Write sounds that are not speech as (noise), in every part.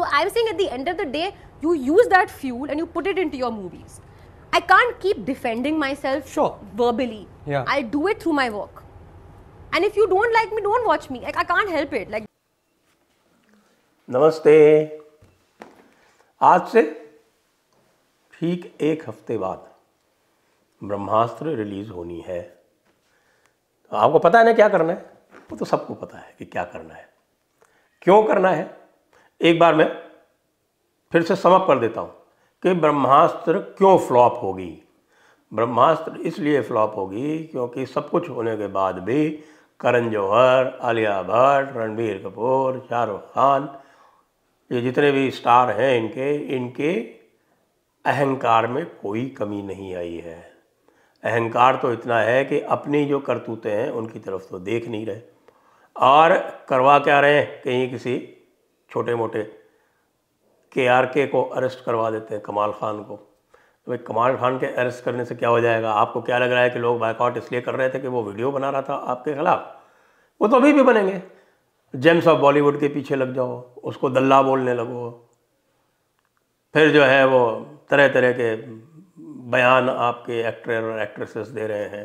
So I'm saying at the end of the day, you use that fuel and you put it into your movies. I can't keep defending myself sure. verbally. Yeah. I do it through my work. And if you don't like me, don't watch me. Like I can't help it. Like नमस्ते आज से ठीक एक हफ्ते बाद ब्रह्मास्त्र release होनी है आपको पता है ना क्या करना है वो तो सबको पता है कि क्या करना है क्यों करना है एक बार मैं फिर से समप कर देता हूँ कि ब्रह्मास्त्र क्यों फ्लॉप होगी ब्रह्मास्त्र इसलिए फ्लॉप होगी क्योंकि सब कुछ होने के बाद भी करण जौहर आलिया भट्ट रणबीर कपूर शाहरुख खान ये जितने भी स्टार हैं इनके इनके अहंकार में कोई कमी नहीं आई है अहंकार तो इतना है कि अपनी जो करतूतें हैं उनकी तरफ तो देख नहीं रहे और करवा क्या रहे कहीं किसी छोटे मोटे के आर के को अरेस्ट करवा देते हैं कमाल खान को तो भाई कमाल खान के अरेस्ट करने से क्या हो जाएगा आपको क्या लग रहा है कि लोग बाइकआउट इसलिए कर रहे थे कि वो वीडियो बना रहा था आपके खिलाफ वो तो अभी भी बनेंगे जेम्स ऑफ बॉलीवुड के पीछे लग जाओ उसको दल्ला बोलने लगो फिर जो है वो तरह तरह के बयान आपके एक्टर और एक्ट्रेसेस दे रहे हैं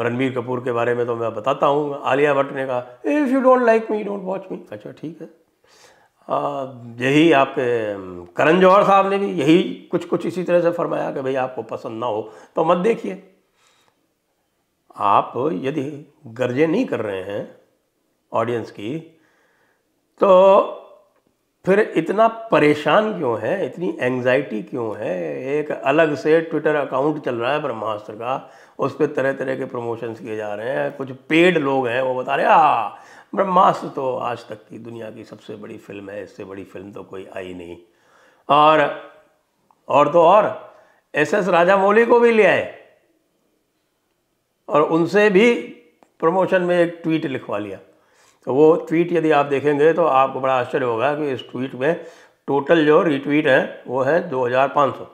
रणबीर कपूर के बारे में तो मैं बताता हूँ आलिया भट्ट ने कहा if you don't like me don't watch me अच्छा ठीक है यही आपके करण जौहर साहब ने भी यही कुछ कुछ इसी तरह से फरमाया कि भाई आपको पसंद ना हो तो मत देखिए आप यदि गर्जे नहीं कर रहे हैं ऑडियंस की तो फिर इतना परेशान क्यों है इतनी एंग्जाइटी क्यों है एक अलग से ट्विटर अकाउंट चल रहा है ब्रह्मास्त्र का उस पर तरह तरह के प्रमोशंस किए जा रहे हैं कुछ पेड लोग हैं वो बता रहे आ ब्रह्मास्त्र तो आज तक की दुनिया की सबसे बड़ी फिल्म है इससे बड़ी फिल्म तो कोई आई नहीं और और तो और एस एस राजा मौली को भी ले आए और उनसे भी प्रमोशन में एक ट्वीट लिखवा लिया तो वो ट्वीट यदि आप देखेंगे तो आपको बड़ा आश्चर्य होगा कि इस ट्वीट में टोटल जो रिट्वीट है वो है 2500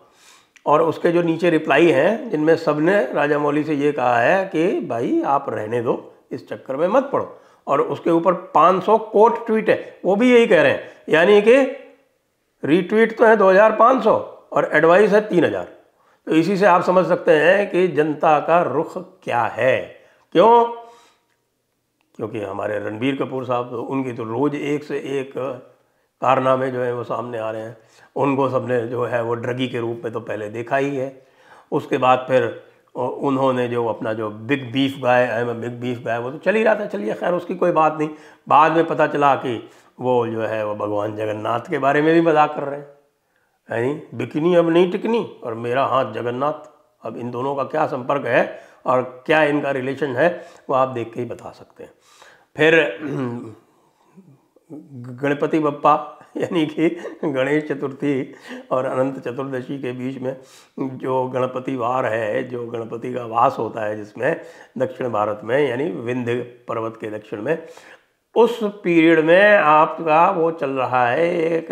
और उसके जो नीचे रिप्लाई हैं जिनमें सब ने राजा मौली से ये कहा है कि भाई आप रहने दो इस चक्कर में मत पड़ो और उसके ऊपर 500 कोट ट्वीट है वो भी यही कह रहे हैं यानी कि रीट्वीट तो है 2500 और एडवाइस है 3000 तो इसी से आप समझ सकते हैं कि जनता का रुख क्या है क्यों क्योंकि हमारे रणबीर कपूर साहब तो उनकी तो रोज़ एक से एक कारनामे जो हैं वो सामने आ रहे हैं उनको सबने जो है वो ड्रगी के रूप में तो पहले देखा ही है उसके बाद फिर उन्होंने जो अपना जो big beef guy I big beef guy वो तो चल ही रहा था चलिए खैर उसकी कोई बात नहीं बाद में पता चला कि वो जो है वो भगवान जगन्नाथ के बारे में भी मजाक कर रहे हैं नहीं बिकनी अब नहीं टिकनी और मेरा हाथ जगन्नाथ अब इन दोनों का क्या संपर्क है और क्या इनका रिलेशन है वो आप देख के ही बता सकते हैं फिर गणपति बप्पा (laughs) यानी कि गणेश चतुर्थी और अनंत चतुर्दशी के बीच में जो गणपति वार है जो गणपति का वास होता है जिसमें दक्षिण भारत में यानी विंध्य पर्वत के दक्षिण में उस पीरियड में आपका वो चल रहा है एक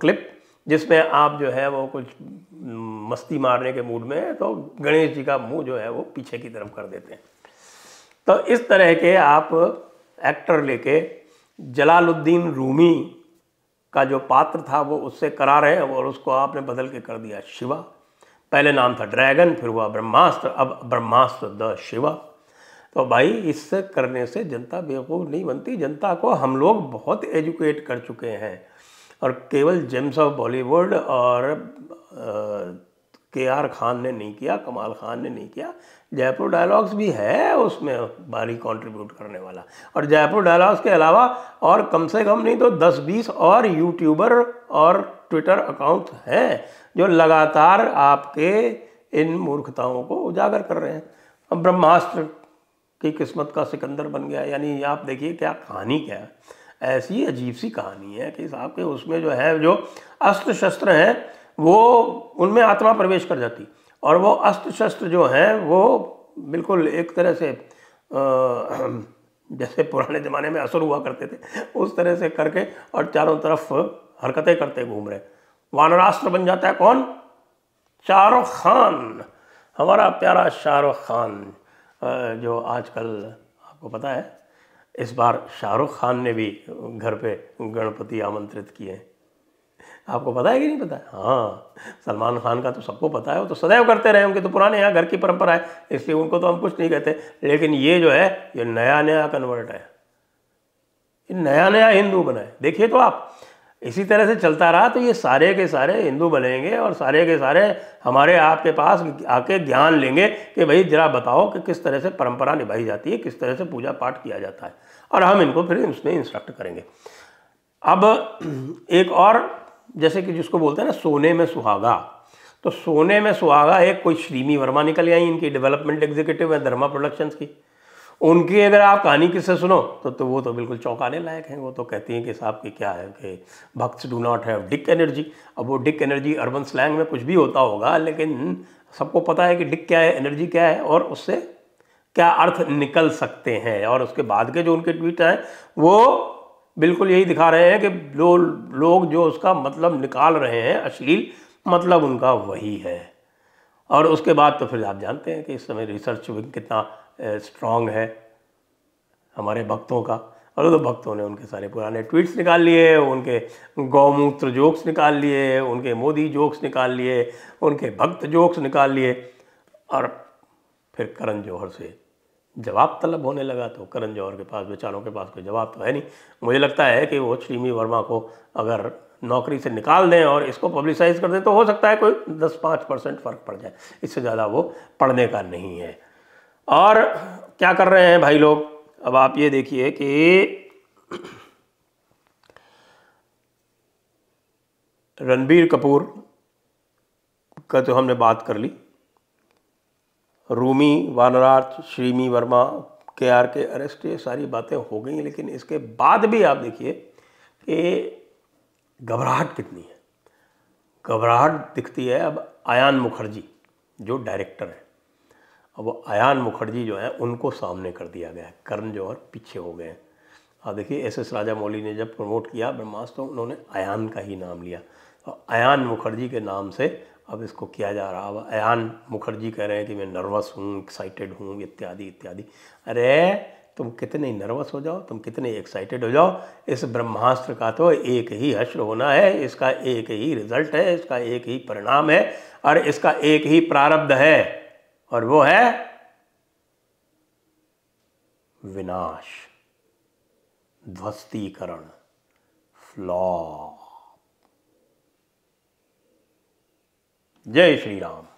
क्लिप जिसमें आप जो है वो कुछ मस्ती मारने के मूड में तो गणेश जी का मुंह जो है वो पीछे की तरफ कर देते हैं तो इस तरह के आप एक्टर लेके जलालुद्दीन रूमी का जो पात्र था वो उससे करा रहे हैं और उसको आपने बदल के कर दिया शिवा पहले नाम था ड्रैगन फिर हुआ ब्रह्मास्त्र अब ब्रह्मास्त्र द शिवा तो भाई इससे करने से जनता बेवकूफ़ नहीं बनती जनता को हम लोग बहुत एजुकेट कर चुके हैं और केवल जेम्स ऑफ बॉलीवुड और के आर खान ने नहीं किया कमाल खान ने नहीं किया जयपुर डायलॉग्स भी है उसमें भारी कंट्रीब्यूट करने वाला और जयपुर डायलॉग्स के अलावा और कम से कम नहीं तो 10-20 और यूट्यूबर और ट्विटर अकाउंट हैं जो लगातार आपके इन मूर्खताओं को उजागर कर रहे हैं अब ब्रह्मास्त्र की किस्मत का सिकंदर बन गया यानी आप देखिए क्या कहानी क्या है ऐसी अजीब सी कहानी है कि साहब के उसमें जो है जो अस्त्र शस्त्र हैं वो उनमें आत्मा प्रवेश कर जाती और वो अस्त्र शस्त्र जो हैं वो बिल्कुल एक तरह से जैसे पुराने ज़माने में असर हुआ करते थे उस तरह से करके और चारों तरफ हरकतें करते घूम रहे वानराष्ट्र बन जाता है कौन शाहरुख खान हमारा प्यारा शाहरुख खान जो आजकल आपको पता है इस बार शाहरुख खान ने भी घर पे गणपति आमंत्रित किए हैं आपको पता है कि नहीं पता है? हाँ सलमान खान का तो सबको पता है वो तो सदैव करते रहे उनके तो पुराने यहाँ घर की परंपरा है इसलिए उनको तो हम कुछ नहीं कहते लेकिन ये जो है ये नया नया कन्वर्ट है नया नया हिंदू बनाए देखिए तो आप इसी तरह से चलता रहा तो ये सारे के सारे हिंदू बनेंगे और सारे के सारे हमारे आपके पास आके ज्ञान लेंगे कि भाई जरा बताओ कि किस तरह से परंपरा निभाई जाती है किस तरह से पूजा पाठ किया जाता है और हम इनको फिर उसमें इंस्ट्रक्ट करेंगे अब एक और जैसे कि जिसको बोलते हैं ना सोने में सुहागा तो सोने में सुहागा एक कोई श्रीमी वर्मा निकल आई इनकी डेवलपमेंट एग्जीक्यूटिव है धर्मा प्रोडक्शंस की उनकी अगर आप कहानी किससे सुनो तो तो वो तो बिल्कुल चौंकाने लायक हैं वो तो कहती हैं कि साहब की क्या है कि भक्स do not have dick energy अब वो डिक एनर्जी अर्बन स्लैंग में कुछ भी होता होगा लेकिन सबको पता है कि डिक क्या है एनर्जी क्या है और उससे क्या अर्थ निकल सकते हैं और उसके बाद के जो उनके ट्वीट हैं वो बिल्कुल यही दिखा रहे हैं कि जो लोग जो उसका मतलब निकाल रहे हैं अश्लील मतलब उनका वही है और उसके बाद तो फिर आप जानते हैं कि इस समय रिसर्च विंग कितना स्ट्रांग है हमारे भक्तों का और तो भक्तों ने उनके सारे पुराने ट्वीट्स निकाल लिए उनके गौमूत्र जोक्स निकाल लिए उनके मोदी जोक्स निकाल लिए उनके भक्त जोक्स निकाल लिए और फिर करण जौहर से जवाब तलब होने लगा तो करण जौहर के पास बेचारों के पास कोई जवाब तो है नहीं मुझे लगता है कि वो श्रीमी वर्मा को अगर नौकरी से निकाल दें और इसको पब्लिसाइज कर दें तो हो सकता है कोई दस पाँच परसेंट फ़र्क पड़ जाए इससे ज़्यादा वो पढ़ने का नहीं है और क्या कर रहे हैं भाई लोग अब आप ये देखिए कि रणबीर कपूर का तो हमने बात कर ली रूमी वानरार्थ श्रीमी वर्मा के आर के अरेस्ट ये सारी बातें हो गई लेकिन इसके बाद भी आप देखिए कि घबराहट कितनी है घबराहट दिखती है अब आयान मुखर्जी जो डायरेक्टर है अब आयान मुखर्जी जो है उनको सामने कर दिया गया है कर्ण जो और पीछे हो गए हैं अब देखिए एस एस राजा मौली ने जब प्रमोट किया ब्रह्मास्त्र तो उन्होंने आयान का ही नाम लिया और आयान मुखर्जी के नाम से अब इसको किया जा रहा अब अयान मुखर्जी कह रहे हैं कि मैं नर्वस हूँ एक्साइटेड हूँ इत्यादि इत्यादि अरे तुम कितने नर्वस हो जाओ तुम कितने एक्साइटेड हो जाओ इस ब्रह्मास्त्र का तो एक ही हश्र होना है इसका एक ही रिजल्ट है इसका एक ही परिणाम है और इसका एक ही प्रारब्ध है और वो है विनाश ध्वस्तीकरण फ्लॉ जय श्री राम